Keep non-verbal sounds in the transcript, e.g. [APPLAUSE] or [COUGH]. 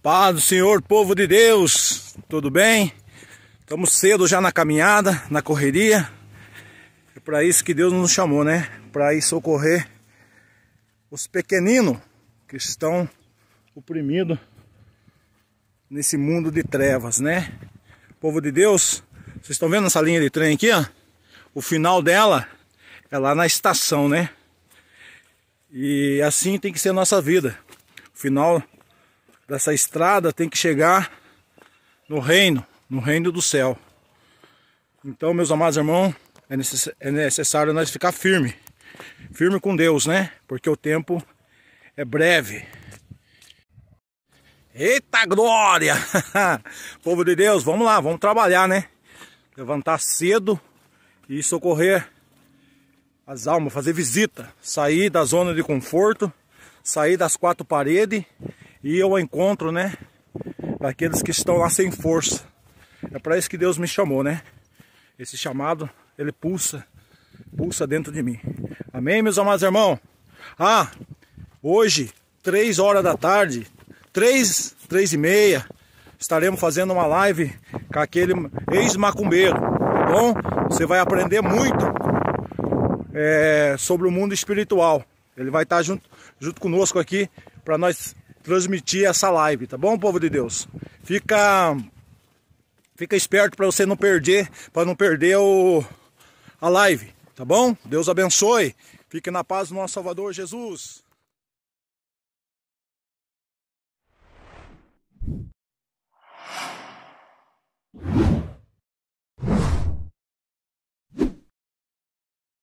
Paz do Senhor, povo de Deus, tudo bem? Estamos cedo já na caminhada, na correria. É para isso que Deus nos chamou, né? Para ir socorrer os pequeninos que estão oprimidos nesse mundo de trevas, né? Povo de Deus, vocês estão vendo essa linha de trem aqui, ó? O final dela é lá na estação, né? E assim tem que ser a nossa vida. O final dessa estrada tem que chegar no reino, no reino do céu. Então, meus amados irmãos, é, é necessário nós ficar firme, firme com Deus, né? Porque o tempo é breve. Eita glória! [LAUGHS] Povo de Deus, vamos lá, vamos trabalhar, né? Levantar cedo e socorrer as almas, fazer visita, sair da zona de conforto, sair das quatro paredes e ao encontro, né, daqueles que estão lá sem força. É para isso que Deus me chamou, né? Esse chamado, ele pulsa, pulsa dentro de mim. Amém, meus amados irmãos? Ah, hoje, três horas da tarde, três, três e meia, estaremos fazendo uma live com aquele ex-macumbeiro, tá bom? Você vai aprender muito é, sobre o mundo espiritual. Ele vai estar tá junto, junto conosco aqui para nós transmitir essa live, tá bom, povo de Deus? Fica fica esperto para você não perder, para não perder o, a live, tá bom? Deus abençoe. Fique na paz do nosso Salvador Jesus.